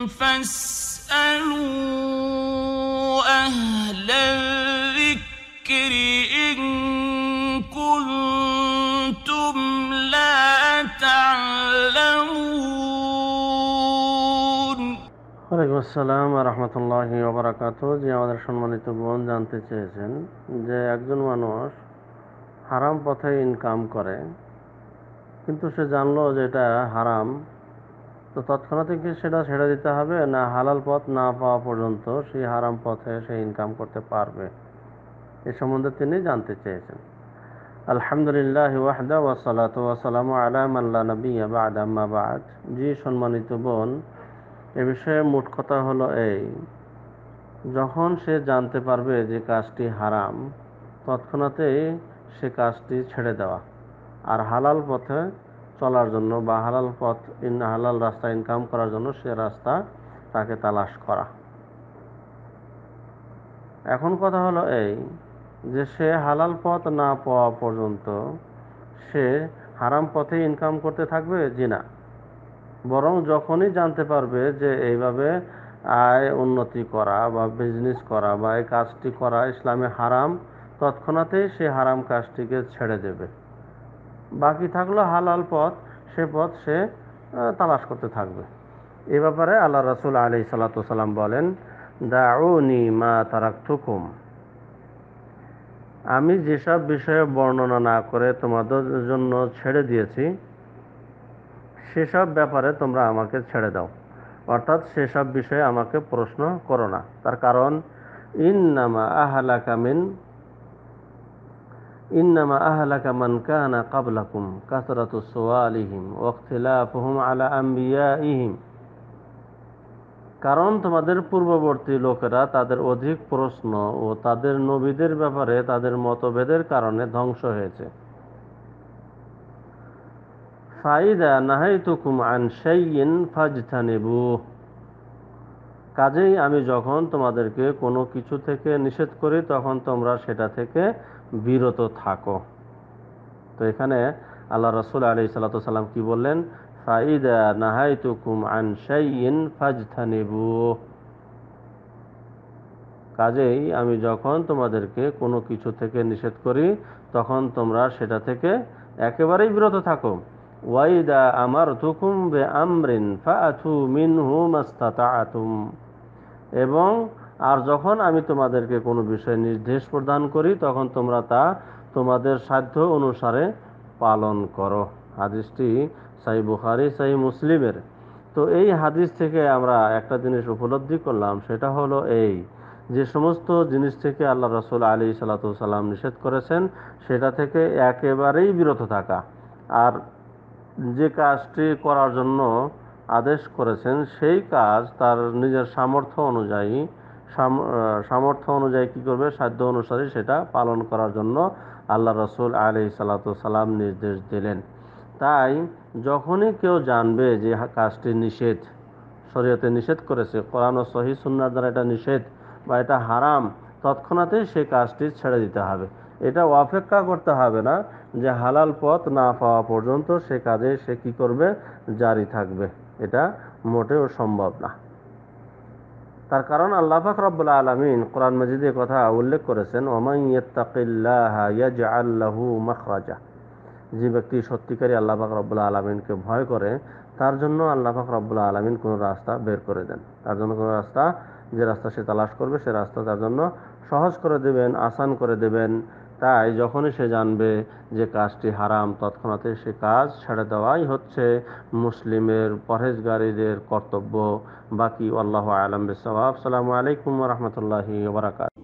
فاسألوا أهل ওয়ালাইকুম আসসালাম রহমতুল্লাহি ওবরাকাত যে আমাদের সম্মানিত বোন জানতে চেয়েছেন যে একজন মানুষ হারাম পথে ইনকাম করে কিন্তু সে জানলো যে এটা হারাম তো তৎক্ষণাৎ কি সেটা ছেড়ে দিতে হবে না হালাল পথ না পাওয়া পর্যন্ত সেই হারাম পথে সে ইনকাম করতে পারবে এ সম্বন্ধে তিনি জানতে চেয়েছেন আলহামদুলিল্লাহ ওয়াহদা ওয়াসালাত ওয়াসালাম আলাম আল্লাহ নবী আদাম্মা বাদ জি সম্মানিত বোন এ বিষয়ে মোট কথা হলো এই যখন সে জানতে পারবে যে কাজটি হারাম তৎক্ষণাতেই সে কাজটি ছেড়ে দেওয়া আর হালাল পথে চলার জন্য বা হালাল পথ ইন হালাল রাস্তা ইনকাম করার জন্য সে রাস্তা তাকে তালাশ করা এখন কথা হলো এই যে সে হালাল পথ না পাওয়া পর্যন্ত সে হারাম পথে ইনকাম করতে থাকবে জি না বরং যখনই জানতে পারবে যে এইভাবে আয় উন্নতি করা বা বিজনেস করা বা এই কাজটি করা ইসলামে হারাম তৎক্ষণাতেই সে হারাম কাজটিকে ছেড়ে দেবে বাকি থাকলো হালাল পথ সে পথ সে তালাশ করতে থাকবে এ ব্যাপারে আল্লাহ রসুল আলি সাল্লাম বলেন দাউনি মা থুকুম আমি যেসব বিষয়ে বর্ণনা না করে তোমাদের জন্য ছেড়ে দিয়েছি সেসব ব্যাপারে তোমরা আমাকে ছেড়ে দাও অর্থাৎ সেসব বিষয়ে আমাকে প্রশ্ন করো না তার কারণ ইন নামা ইন্নামা কামিন ইন্নামা আহলাকা মান কানা কাবলাকুম কাসরাতু সোয়ালিহিম ওয়াক্তিলাফহুম আলা আম্বিয়াইহিম কারণ তোমাদের পূর্ববর্তী লোকেরা তাদের অধিক প্রশ্ন ও তাদের নবীদের ব্যাপারে তাদের মতভেদের কারণে ধ্বংস হয়েছে ফাইদা নাহাইতুকুম আন শাইয়িন ফাজতানিবুহ কাজেই আমি যখন তোমাদেরকে কোনো কিছু থেকে নিষেধ করি তখন তোমরা সেটা থেকে বিরত থাকো তো এখানে আল্লাহ রসুল আলি সাল্লাম কি বললেন ফাইদা নাহাই তুকুম আন কাজেই আমি যখন তোমাদেরকে কোনো কিছু থেকে নিষেধ করি তখন তোমরা সেটা থেকে একেবারেই বিরত থাকো ওয়াইদা আমার তুকুম বে আমরিন ফা আথু মিনহু মাস্তাতা এবং আর যখন আমি তোমাদেরকে কোনো বিষয় নির্দেশ প্রদান করি তখন তোমরা তা তোমাদের সাধ্য অনুসারে পালন করো হাদিসটি সাই বুখারি সাই মুসলিমের তো এই হাদিস থেকে আমরা একটা জিনিস উপলব্ধি করলাম সেটা হলো এই যে সমস্ত জিনিস থেকে আল্লাহ রসুল আলী সাল্লাম নিষেধ করেছেন সেটা থেকে একেবারেই বিরত থাকা আর যে কাজটি করার জন্য আদেশ করেছেন সেই কাজ তার নিজের সামর্থ্য অনুযায়ী সামর্থ্য অনুযায়ী কী করবে সাধ্য অনুসারে সেটা পালন করার জন্য আল্লাহ রসুল আলি সালাম নির্দেশ দিলেন তাই যখনই কেউ জানবে যে কাজটি নিষেধ শরীয়তে নিষেধ করেছে কোরআন ও সহি সুন্নার দ্বারা এটা নিষেধ বা এটা হারাম তৎক্ষণাতেই সেই কাজটি ছেড়ে দিতে হবে এটা অপেক্ষা করতে হবে না যে হালাল পথ না পাওয়া পর্যন্ত সে কাজে সে কী করবে জারি থাকবে এটা মোটেও সম্ভব না তার কারণ আল্লাহ পাক রব্বুল আলমিন কোরআন মজিদে কথা উল্লেখ করেছেন আল্লাহু মখরাজা যে ব্যক্তি সত্যিকারী আল্লাহ পাক রব্বুল আলমিনকে ভয় করে তার জন্য আল্লাহ পাক রব্বুল আলমিন কোনো রাস্তা বের করে দেন তার জন্য কোনো রাস্তা যে রাস্তা সে তালাশ করবে সে রাস্তা তার জন্য সহজ করে দেবেন আসান করে দেবেন তাই যখনই সে জানবে যে কাজটি হারাম তৎক্ষণাতে সে কাজ ছেড়ে দেওয়াই হচ্ছে মুসলিমের পরহেজগারীদের কর্তব্য বাকি আল্লাহ আলম বিসাব সালামু আলাইকুম রহমতুল্লাহি বারাকাত